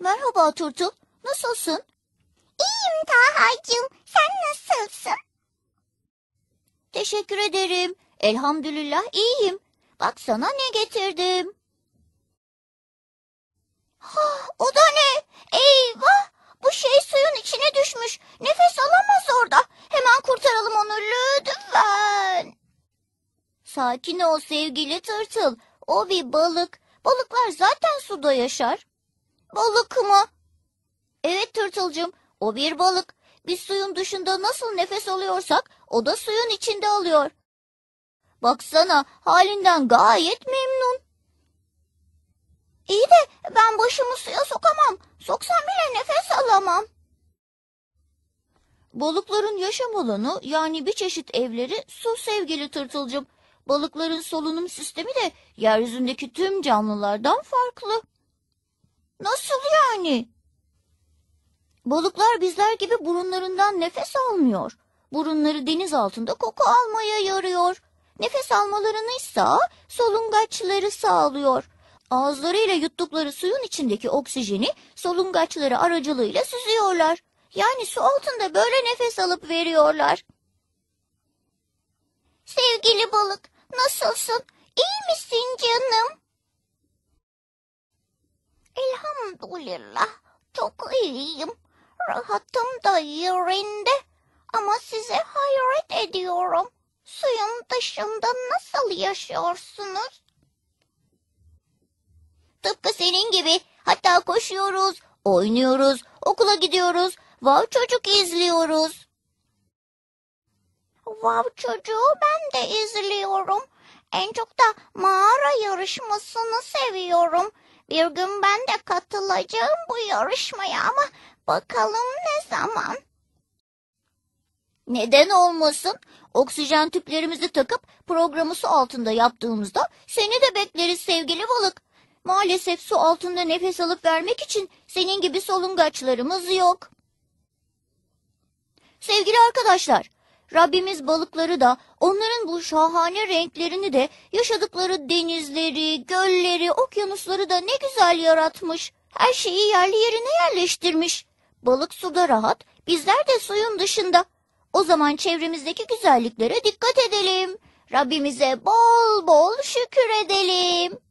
Merhaba turtu, Nasılsın? İyiyim Taha'cığım. Sen nasılsın? Teşekkür ederim. Elhamdülillah iyiyim. Bak sana ne getirdim. Ha, o da ne? Eyvah! Bu şey suyun içine düşmüş. Nefes alamaz orada. Hemen kurtaralım onu lütfen. Sakin ol sevgili tırtıl. O bir balık. Balıklar zaten suda yaşar. Balık mı? Evet Tırtılcığım o bir balık. Biz suyun dışında nasıl nefes alıyorsak o da suyun içinde alıyor. Baksana halinden gayet memnun. İyi de ben başımı suya sokamam. Soksam bile nefes alamam. Balıkların yaşam alanı yani bir çeşit evleri su sevgili tırtılcım. Balıkların solunum sistemi de yeryüzündeki tüm canlılardan farklı. Nasıl yani? Balıklar bizler gibi burunlarından nefes almıyor. Burunları deniz altında koku almaya yarıyor. Nefes almalarını ise solungaçları sağlıyor. Ağızlarıyla yuttukları suyun içindeki oksijeni solungaçları aracılığıyla süzüyorlar. Yani su altında böyle nefes alıp veriyorlar. Sevgili balık, nasılsın? İyi misin canım? Elhamdülillah çok iyiyim. Rahatım da yerinde ama size hayret ediyorum. Suyun dışında nasıl yaşıyorsunuz? Tıpkı senin gibi. Hatta koşuyoruz, oynuyoruz, okula gidiyoruz, vav çocuk izliyoruz. Vav çocuğu ben de izliyorum. En çok da mağara yarışmasını seviyorum. Bir gün ben de katılacağım bu yarışmaya ama bakalım ne zaman. Neden olmasın? Oksijen tüplerimizi takıp programı su altında yaptığımızda seni de bekleriz sevgili balık. Maalesef su altında nefes alıp vermek için senin gibi solungaçlarımız yok. Sevgili arkadaşlar, Rabbimiz balıkları da onların bu şahane renklerini de yaşadıkları denizleri, gölleri, okyanusları da ne güzel yaratmış. Her şeyi yerli yerine yerleştirmiş. Balık suda rahat, bizler de suyun dışında. O zaman çevremizdeki güzelliklere dikkat edelim. Rabbimize bol bol şükür edelim.